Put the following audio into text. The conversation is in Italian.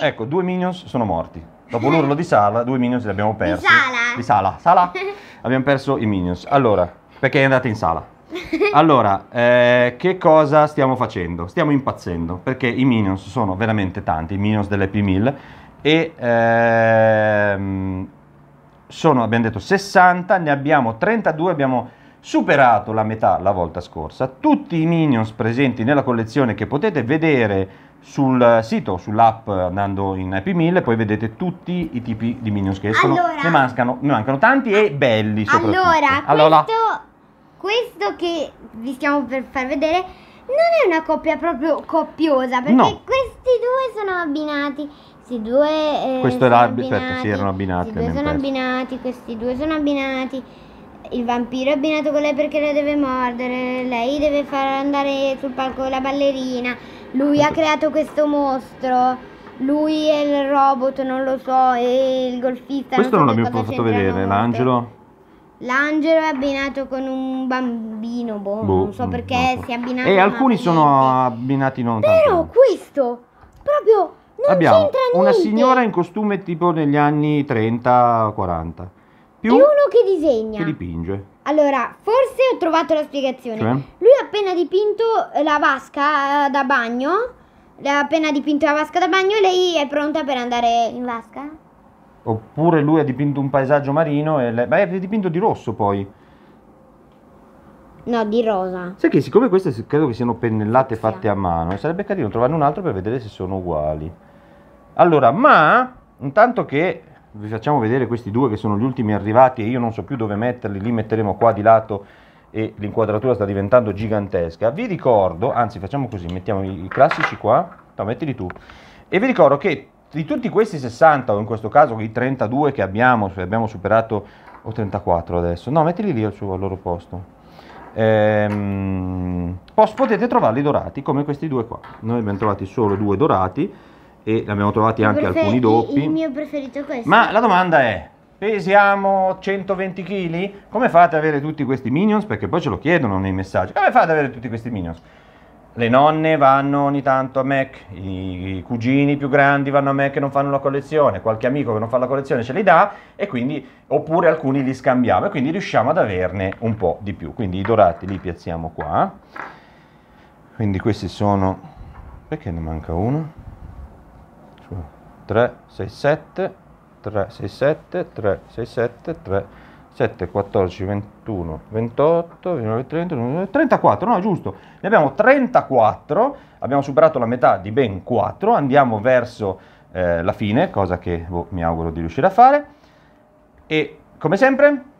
Ecco, due minions sono morti. Dopo l'urlo di Sala, due minions li abbiamo persi. Di Sala. Di Sala. Sala. abbiamo perso i minions. Allora, perché è andata in sala. Allora, eh, che cosa stiamo facendo? Stiamo impazzendo perché i minions sono veramente tanti, i minions dell'EP1000 e ehm, sono, abbiamo detto 60, ne abbiamo 32, abbiamo superato la metà la volta scorsa. Tutti i minions presenti nella collezione che potete vedere sul sito, sull'app andando in Happy Meal, poi vedete tutti i tipi di minions che escono. Allora, ne, mancano, ne mancano tanti e belli soprattutto. Allora, allora. Questo, questo, che vi stiamo per far vedere non è una coppia proprio coppiosa, perché no. questi due sono abbinati. Questi due eh, Questo era, certo, abbinati, aspetta, sì, erano abbinati. Questi due sono abbinati, questi due sono abbinati. Il vampiro è abbinato con lei perché la deve mordere, lei deve far andare sul palco la ballerina lui ha creato questo mostro. Lui è il robot, non lo so, e il golfista. Questo non, so l'abbiamo fatto vedere, l'angelo. L'angelo è abbinato con un bambino, boh, boh mm, non so perché no, si è abbinato. E alcuni sono abbinati non Però tanto. questo, proprio, non Abbiamo c'entra niente. una signora in costume tipo negli anni 30-40 più, uno che disegna. Che dipinge. Allora, forse ho trovato la spiegazione. Cioè? Lui ha appena dipinto la vasca eh, da bagno. Ha appena dipinto la vasca da bagno e lei è pronta per andare in vasca? Oppure lui ha dipinto un paesaggio marino e lei... Beh, è dipinto di rosso poi. No, di rosa. Sai che siccome queste credo che siano pennellate sì. fatte a mano, sarebbe carino trovarne un altro per vedere se sono uguali. Allora, ma intanto che vi facciamo vedere questi due che sono gli ultimi arrivati e io non so più dove metterli, li metteremo qua di lato e l'inquadratura sta diventando gigantesca. Vi ricordo, anzi facciamo così, mettiamo i classici qua, no, mettili tu, e vi ricordo che di tutti questi 60 o in questo caso i 32 che abbiamo, abbiamo superato o 34 adesso, no mettili lì al, suo, al loro posto. Ehm, potete trovarli dorati come questi due qua, noi abbiamo trovati solo due dorati, e ne abbiamo trovati anche alcuni doppi. Il mio preferito è questo. Ma la domanda è, pesiamo 120 kg? Come fate ad avere tutti questi minions? Perché poi ce lo chiedono nei messaggi. Come fate ad avere tutti questi minions? Le nonne vanno ogni tanto a Mac, i cugini più grandi vanno a Mac e non fanno la collezione, qualche amico che non fa la collezione ce li dà e quindi, oppure alcuni li scambiamo e quindi riusciamo ad averne un po' di più. Quindi i dorati li piazziamo qua. Quindi questi sono... perché ne manca uno? 3, 6, 7, 3, 6, 7, 3, 6, 7, 3, 7, 14, 21, 28, 29, 30, 34, no giusto, ne abbiamo 34, abbiamo superato la metà di ben 4, andiamo verso eh, la fine, cosa che boh, mi auguro di riuscire a fare, e come sempre